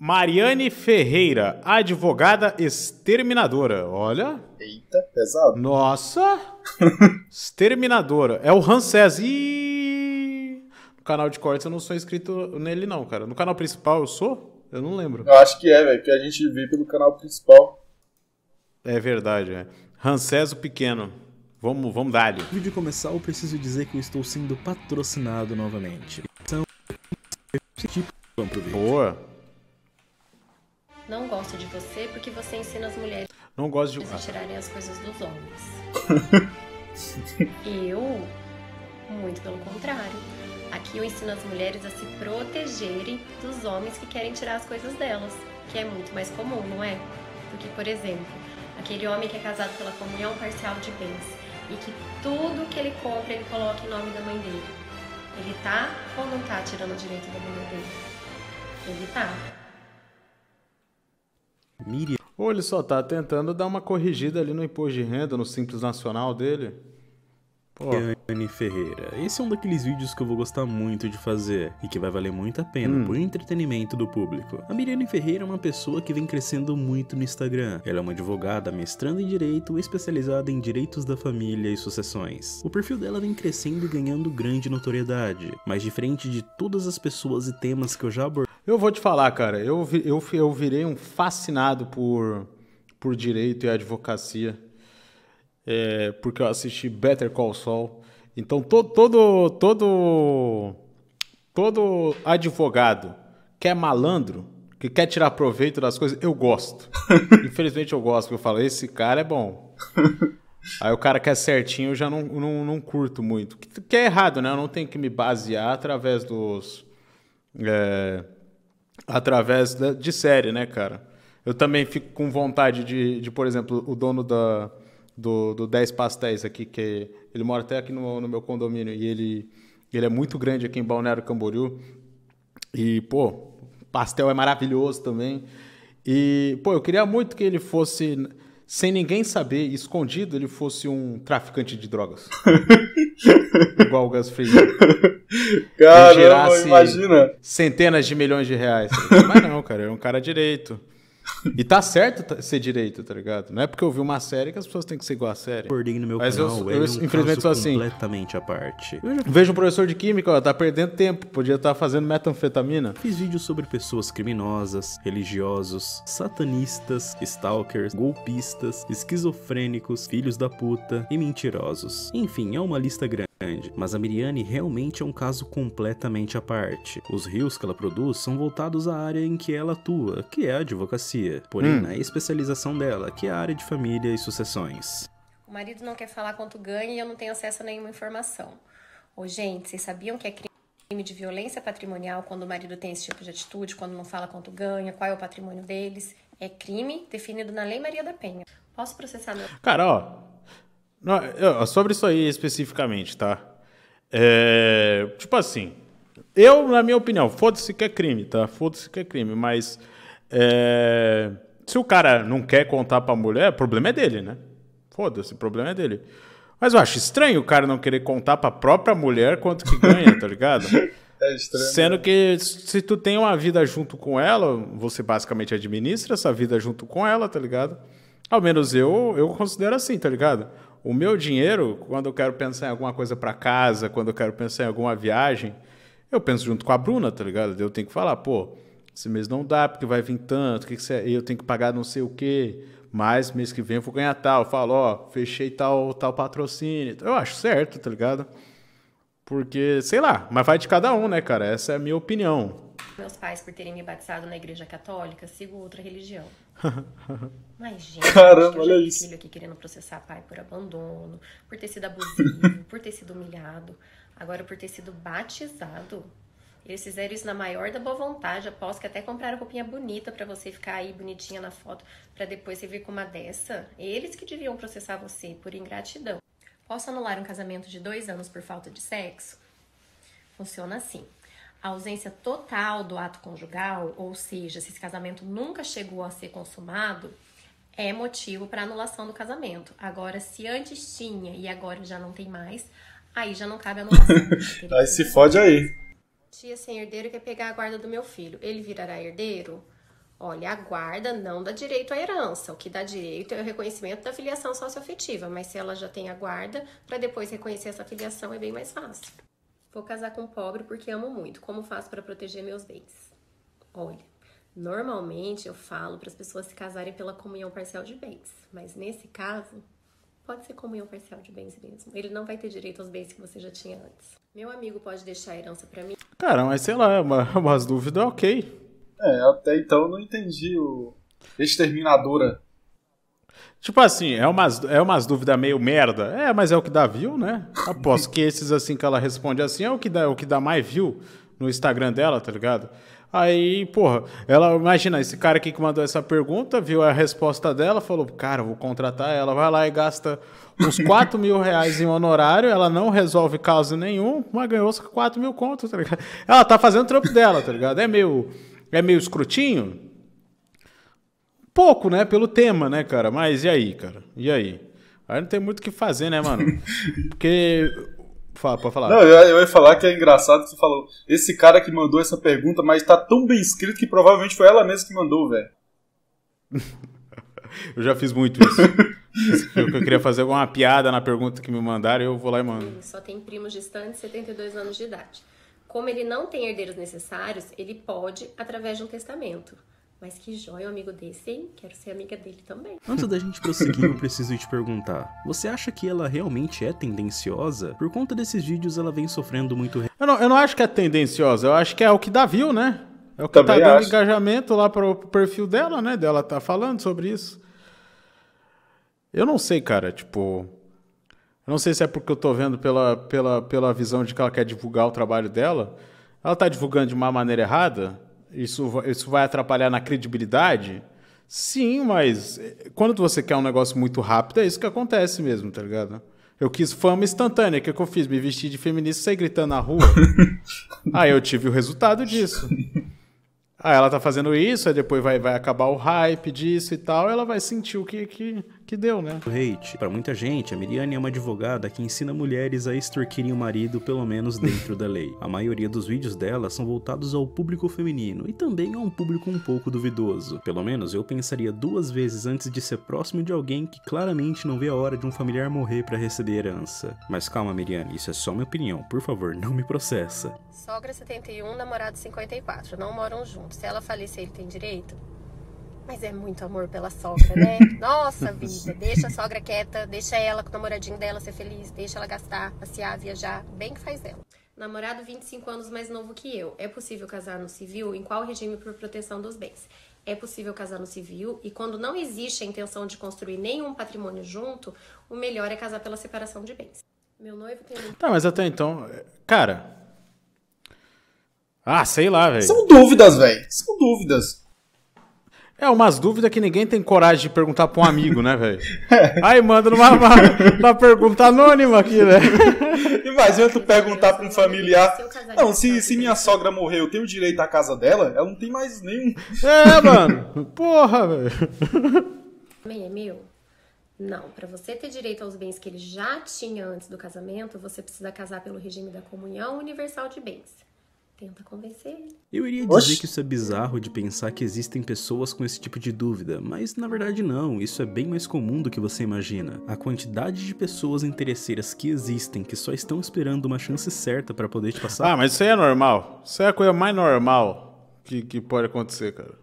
Mariane Ferreira, advogada exterminadora. Olha. Eita, pesado. Nossa! exterminadora. É o Ramsés. E no canal de cortes eu não sou inscrito nele, não, cara. No canal principal eu sou? Eu não lembro. Eu acho que é, velho, que a gente vê pelo canal principal. É verdade, é. Ramsés o Pequeno. Vamos, vamos dar ali. Antes de começar, eu preciso dizer que eu estou sendo patrocinado novamente. São então, tipo Boa. Não gosto de você porque você ensina as mulheres não gosto de... a ah. tirarem as coisas dos homens. eu, muito pelo contrário. Aqui eu ensino as mulheres a se protegerem dos homens que querem tirar as coisas delas, que é muito mais comum, não é? Porque, por exemplo, aquele homem que é casado pela comunhão parcial de bens e que tudo que ele compra ele coloca em nome da mãe dele. Ele tá ou não tá tirando o direito da mulher dele? Ele tá mídia. Ou ele só tá tentando dar uma corrigida ali no imposto de renda, no Simples Nacional dele. Pô. Ferreira, esse é um daqueles vídeos que eu vou gostar muito de fazer e que vai valer muito a pena hum. por entretenimento do público. A Miriane Ferreira é uma pessoa que vem crescendo muito no Instagram. Ela é uma advogada mestrando em direito, especializada em direitos da família e sucessões. O perfil dela vem crescendo e ganhando grande notoriedade, mas diferente de todas as pessoas e temas que eu já abordei eu vou te falar, cara, eu, eu, eu virei um fascinado por, por direito e advocacia, é, porque eu assisti Better Call Saul. Então, to, todo, todo, todo advogado que é malandro, que quer tirar proveito das coisas, eu gosto. Infelizmente eu gosto, eu falo, esse cara é bom. Aí o cara que é certinho eu já não, não, não curto muito. Que, que é errado, né? Eu não tenho que me basear através dos. É, através da, de série, né, cara? Eu também fico com vontade de, de por exemplo, o dono da, do, do 10 Pastéis aqui, que ele mora até aqui no, no meu condomínio, e ele, ele é muito grande aqui em Balneário Camboriú. E, pô, pastel é maravilhoso também. E, pô, eu queria muito que ele fosse, sem ninguém saber, escondido, ele fosse um traficante de drogas. Igual o Gus Fring. Cara, imagina. Centenas de milhões de reais. Mas não, cara, é um cara direito. E tá certo ser direito, tá ligado? Não é porque eu vi uma série que as pessoas têm que ser igual a série. Ordem no meu Mas canal, eu, é eu, eu infelizmente sou assim. completamente à parte. Eu já... Vejo um professor de química, ó, tá perdendo tempo, podia estar tá fazendo metanfetamina. Fiz vídeos sobre pessoas criminosas, religiosos, satanistas, stalkers, golpistas, esquizofrênicos, filhos da puta e mentirosos. Enfim, é uma lista grande grande, mas a Miriane realmente é um caso completamente à parte. Os rios que ela produz são voltados à área em que ela atua, que é a advocacia, porém hum. na especialização dela, que é a área de família e sucessões. O marido não quer falar quanto ganha e eu não tenho acesso a nenhuma informação. Ô, gente, vocês sabiam que é crime de violência patrimonial quando o marido tem esse tipo de atitude, quando não fala quanto ganha, qual é o patrimônio deles? É crime definido na Lei Maria da Penha. Posso processar meu. Cara, ó, não, sobre isso aí especificamente, tá? É, tipo assim, eu, na minha opinião, foda-se que é crime, tá? Foda-se que é crime, mas é, se o cara não quer contar pra mulher, o problema é dele, né? Foda-se, o problema é dele. Mas eu acho estranho o cara não querer contar pra própria mulher quanto que ganha, tá ligado? É estranho. Sendo né? que se tu tem uma vida junto com ela, você basicamente administra essa vida junto com ela, tá ligado? Ao menos eu, eu considero assim, tá ligado? o meu dinheiro, quando eu quero pensar em alguma coisa para casa, quando eu quero pensar em alguma viagem, eu penso junto com a Bruna, tá ligado? Eu tenho que falar, pô, esse mês não dá porque vai vir tanto, que que você... eu tenho que pagar não sei o quê, mas mês que vem eu vou ganhar tal. Eu falo, ó, fechei tal, tal patrocínio. Eu acho certo, tá ligado? Porque, sei lá, mas vai de cada um, né, cara? Essa é a minha opinião meus pais, por terem me batizado na igreja católica, sigo outra religião. Mas, gente, Caramba, olha isso. filho aqui querendo processar pai por abandono, por ter sido abusivo, por ter sido humilhado, agora por ter sido batizado. Eles fizeram isso na maior da boa vontade. Aposto que até compraram roupinha bonita para você ficar aí bonitinha na foto, para depois você vir com uma dessa. Eles que deviam processar você por ingratidão. Posso anular um casamento de dois anos por falta de sexo? Funciona assim a ausência total do ato conjugal, ou seja, se esse casamento nunca chegou a ser consumado, é motivo para anulação do casamento. Agora, se antes tinha e agora já não tem mais, aí já não cabe anulação. aí se fode aí. Tia sem herdeiro quer pegar a guarda do meu filho. Ele virará herdeiro? Olha, a guarda não dá direito à herança. O que dá direito é o reconhecimento da filiação socioafetiva, mas se ela já tem a guarda, para depois reconhecer essa filiação é bem mais fácil. Vou casar com um pobre porque amo muito. Como faço para proteger meus bens? Olha, normalmente eu falo para as pessoas se casarem pela comunhão parcial de bens, mas nesse caso, pode ser comunhão parcial de bens mesmo. Ele não vai ter direito aos bens que você já tinha antes. Meu amigo pode deixar a herança para mim? Cara, mas sei lá, é umas dúvidas, ok. É, até então eu não entendi o exterminadora Tipo assim, é umas, é umas dúvidas meio merda. É, mas é o que dá view, né? Aposto que esses assim que ela responde assim é o que dá, é o que dá mais view no Instagram dela, tá ligado? Aí, porra, ela imagina, esse cara aqui que mandou essa pergunta, viu a resposta dela, falou, cara, vou contratar ela, vai lá e gasta uns 4 mil reais em honorário, ela não resolve caso nenhum, mas ganhou 4 mil contos, tá ligado? Ela tá fazendo o trampo dela, tá ligado? É meio, é meio escrutinho, pouco, né? Pelo tema, né, cara? Mas e aí, cara? E aí? Aí não tem muito o que fazer, né, mano? Porque. Fala, pode falar. Não, eu, eu ia falar que é engraçado que você falou. Esse cara que mandou essa pergunta, mas tá tão bem escrito que provavelmente foi ela mesma que mandou, velho. eu já fiz muito isso. eu, queria fazer alguma piada na pergunta que me mandaram, eu vou lá e mando. Ele só tem primos distantes, 72 anos de idade. Como ele não tem herdeiros necessários, ele pode através de um testamento. Mas que joia, um amigo desse, hein? Quero ser amiga dele também. Antes da gente prosseguir, eu preciso te perguntar: você acha que ela realmente é tendenciosa? Por conta desses vídeos, ela vem sofrendo muito. Eu não, eu não acho que é tendenciosa, eu acho que é o que dá view, né? É o que também tá dando acho. engajamento lá pro perfil dela, né? Dela tá falando sobre isso. Eu não sei, cara, tipo. Eu não sei se é porque eu tô vendo pela, pela, pela visão de que ela quer divulgar o trabalho dela. Ela tá divulgando de uma maneira errada. Isso, isso vai atrapalhar na credibilidade? Sim, mas eh, quando você quer um negócio muito rápido, é isso que acontece mesmo, tá ligado? Eu quis fama instantânea, o que, que eu fiz? Me vestir de feminista e sair gritando na rua. aí eu tive o resultado disso. Aí ela tá fazendo isso, aí depois vai, vai acabar o hype disso e tal, ela vai sentir o que, que, que deu, né? O hate. Para muita gente, a Miriane é uma advogada que ensina mulheres a extorquirem o marido, pelo menos dentro da lei. A maioria dos vídeos dela são voltados ao público feminino e também a um público um pouco duvidoso. Pelo menos eu pensaria duas vezes antes de ser próximo de alguém que claramente não vê a hora de um familiar morrer para receber herança. Mas calma, Miriane, isso é só minha opinião. Por favor, não me processa. Sogra 71, namorado 54. Não moram juntos. Se ela falecer, ele tem direito? Mas é muito amor pela sogra, né? Nossa vida, deixa a sogra quieta, deixa ela com o namoradinho dela ser feliz, deixa ela gastar, passear, viajar, bem que faz ela. Namorado 25 anos mais novo que eu. É possível casar no civil? Em qual regime por proteção dos bens? É possível casar no civil e quando não existe a intenção de construir nenhum patrimônio junto, o melhor é casar pela separação de bens. Meu noivo tem. Tá, mas até então. Cara. Ah, sei lá, velho. São dúvidas, velho. São dúvidas. É, umas dúvidas que ninguém tem coragem de perguntar pra um amigo, né, velho? Aí manda uma, uma pergunta anônima aqui, né? Imagina tu perguntar pra um familiar. Não, tá se, se minha sogra morrer, eu tenho direito à casa dela? Ela não tem mais nenhum. É, mano. Porra, velho. É meu? Não. Para você ter direito aos bens que ele já tinha antes do casamento, você precisa casar pelo regime da comunhão universal de bens. Tenta convencer ele. Eu iria dizer que isso é bizarro de pensar que existem pessoas com esse tipo de dúvida, mas na verdade não, isso é bem mais comum do que você imagina. A quantidade de pessoas interesseiras que existem que só estão esperando uma chance certa para poder te passar. Ah, mas isso aí é normal. Isso é a coisa mais normal que, que pode acontecer, cara.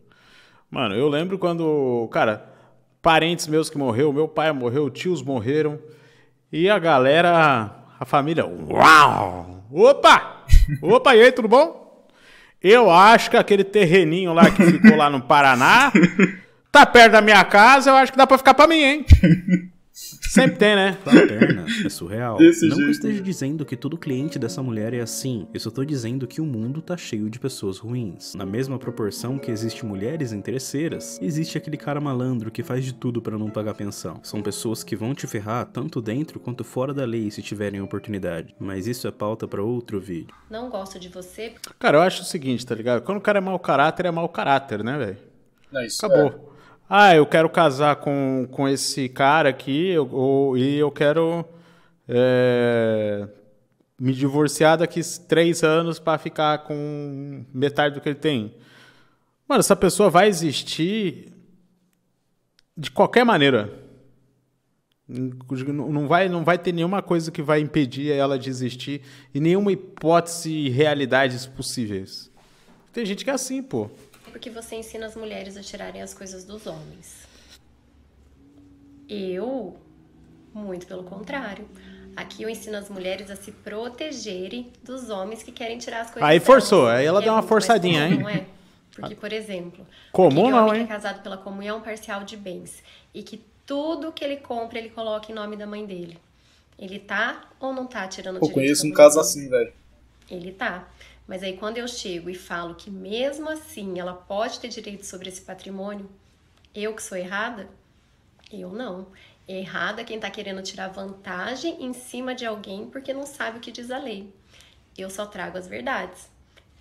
Mano, eu lembro quando. Cara, parentes meus que morreu, meu pai morreu, tios morreram, e a galera, a família, uau! Opa! Opa, e aí, tudo bom? Eu acho que aquele terreninho lá que ficou lá no Paraná, tá perto da minha casa, eu acho que dá pra ficar pra mim, hein? Sempre tem, né? Tá, perna. É surreal. Desse não jeito. esteja dizendo que todo cliente dessa mulher é assim. Eu só tô dizendo que o mundo tá cheio de pessoas ruins. Na mesma proporção que existe mulheres interesseiras, existe aquele cara malandro que faz de tudo para não pagar pensão. São pessoas que vão te ferrar tanto dentro quanto fora da lei se tiverem oportunidade. Mas isso é pauta para outro vídeo. Não gosto de você. Cara, eu acho o seguinte, tá ligado? Quando o cara é mau caráter, é mau caráter, né, velho? É Acabou. É ah, eu quero casar com, com esse cara aqui eu, ou, e eu quero é, me divorciar daqui três anos para ficar com metade do que ele tem. Mano, essa pessoa vai existir de qualquer maneira. Não vai, não vai ter nenhuma coisa que vai impedir ela de existir e nenhuma hipótese e realidades possíveis. Tem gente que é assim, pô porque você ensina as mulheres a tirarem as coisas dos homens. Eu, muito pelo contrário. Aqui eu ensino as mulheres a se protegerem dos homens que querem tirar as coisas. Aí delas. forçou, aí ela é deu uma forçadinha, comum, hein? Não é? Porque, por exemplo, comum não, homem hein? que é casado pela comunhão parcial de bens e que tudo que ele compra ele coloca em nome da mãe dele. Ele tá ou não tá tirando Eu conheço um caso assim, velho. Ele tá. Mas aí quando eu chego e falo que mesmo assim ela pode ter direito sobre esse patrimônio, eu que sou errada? Eu não. É errada quem está querendo tirar vantagem em cima de alguém porque não sabe o que diz a lei. Eu só trago as verdades.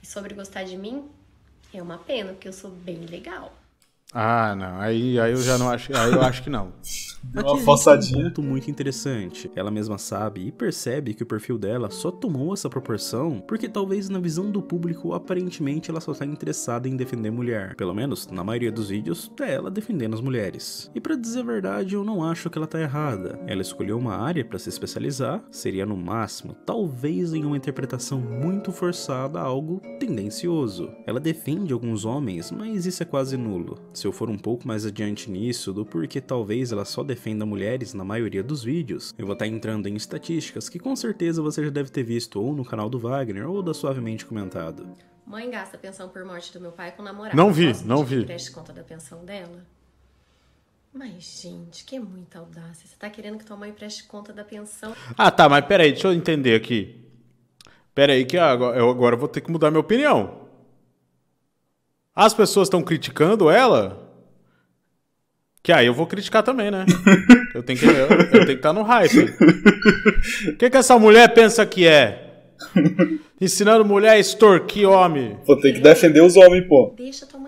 E sobre gostar de mim, é uma pena, porque eu sou bem legal. Ah, não. Aí, aí eu já não acho. Aí eu acho que não. uma falsadinha. um ponto muito interessante. Ela mesma sabe e percebe que o perfil dela só tomou essa proporção porque talvez na visão do público aparentemente ela só está interessada em defender mulher. Pelo menos na maioria dos vídeos é ela defendendo as mulheres. E para dizer a verdade, eu não acho que ela tá errada. Ela escolheu uma área para se especializar, seria no máximo talvez em uma interpretação muito forçada algo tendencioso. Ela defende alguns homens, mas isso é quase nulo. Se se eu for um pouco mais adiante nisso, do porquê talvez ela só defenda mulheres na maioria dos vídeos, eu vou estar tá entrando em estatísticas que com certeza você já deve ter visto ou no canal do Wagner ou da Suavemente Comentado. Mãe gasta pensão por morte do meu pai com namorado. Não vi, Posso não vi. Preste conta da pensão dela? Mas, gente, que é muita audácia. Você tá querendo que tua mãe preste conta da pensão? Ah, tá, mas peraí, deixa eu entender aqui. Peraí que agora eu agora vou ter que mudar minha opinião. As pessoas estão criticando ela? Que aí eu vou criticar também, né? Eu tenho que, estar tá no hype. O que, que essa mulher pensa que é? Ensinando mulher a extorquir homem. Pô, tem que defender os homens, pô.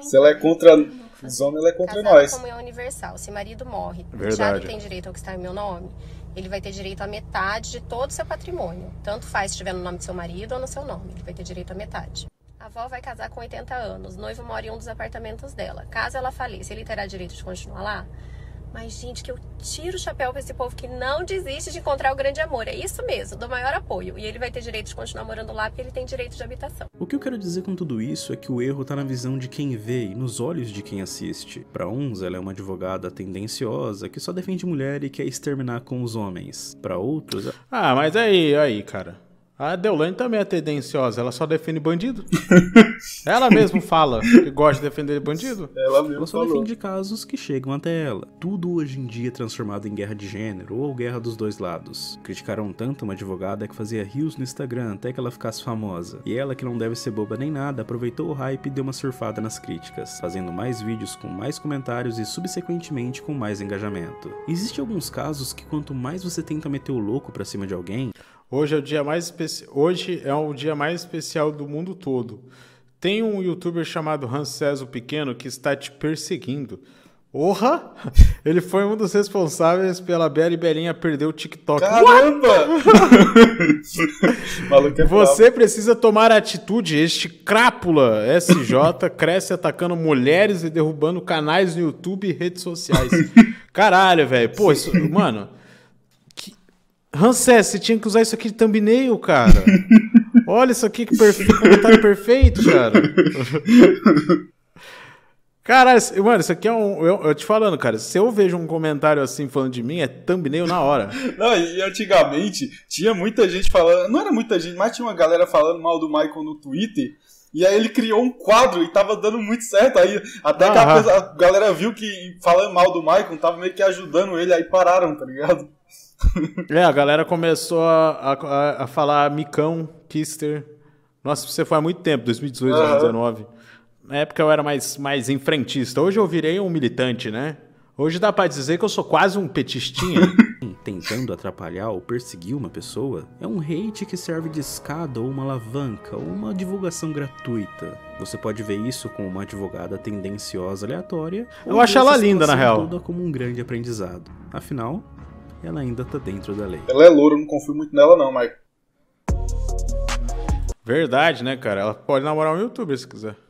Se ela é contra os homens, ela é contra Casado nós. Como é universal. Se marido morre, Verdade. já que tem direito ao que está em meu nome, ele vai ter direito à metade de todo o seu patrimônio. Tanto faz se estiver no nome do seu marido ou no seu nome. Ele vai ter direito à metade avó vai casar com 80 anos, noivo mora em um dos apartamentos dela. Caso ela faleça, ele terá direito de continuar lá? Mas, gente, que eu tiro o chapéu pra esse povo que não desiste de encontrar o grande amor. É isso mesmo, do maior apoio. E ele vai ter direito de continuar morando lá porque ele tem direito de habitação. O que eu quero dizer com tudo isso é que o erro tá na visão de quem vê e nos olhos de quem assiste. Para uns, ela é uma advogada tendenciosa que só defende mulher e quer exterminar com os homens. Para outros. É- ah, mas aí, aí, cara. A Deolane também é tendenciosa, ela só defende bandido. ela mesmo fala que gosta de defender bandido. Ela, mesmo ela só falou. defende casos que chegam até ela. Tudo hoje em dia é transformado em guerra de gênero ou guerra dos dois lados. Criticaram tanto uma advogada que fazia rios no Instagram até que ela ficasse famosa. E ela, que não deve ser boba nem nada, aproveitou o hype e deu uma surfada nas críticas, fazendo mais vídeos com mais comentários e subsequentemente com mais engajamento. Existem alguns casos que quanto mais você tenta meter o louco pra cima de alguém, Hoje é o dia mais especi... hoje é o dia mais especial do mundo todo. Tem um youtuber chamado Hans César Pequeno que está te perseguindo. Porra! Ele foi um dos responsáveis pela Bela e Belinha perder o TikTok. Caramba! É Você precisa tomar atitude. Este crápula SJ cresce atacando mulheres e derrubando canais no YouTube e redes sociais. Caralho, velho. Pô, isso, mano, Ramsés, você tinha que usar isso aqui de thumbnail, cara. Olha isso aqui, que comentário perfeito, cara. Caralho, mano, isso aqui é um. Eu, eu, te falando, cara, se eu vejo um comentário assim falando de mim, é thumbnail na hora. Não, e antigamente tinha muita gente falando. Não era muita gente, mas tinha uma galera falando mal do Michael no Twitter. E aí ele criou um quadro e tava dando muito certo. Aí até ah, que a, a, galera viu que falando mal do Michael tava meio que ajudando ele, aí pararam, tá ligado? É, a galera começou a, a, a falar Micão, Kister. Nossa, você foi há muito tempo, 2018, uhum. 2019. Na época eu era mais, mais enfrentista. Hoje eu virei um militante, né? Hoje dá pra dizer que eu sou quase um petistinha. Tentando atrapalhar ou perseguir uma pessoa é um hate que serve de escada ou uma alavanca ou uma divulgação gratuita. Você pode ver isso com uma advogada tendenciosa aleatória. Eu acho ela linda, na real. Toda como um grande aprendizado. Afinal, ela ainda tá dentro da lei. Ela é loura, não confio muito nela não, Mike. Verdade, né, cara? Ela pode namorar um youtuber se quiser.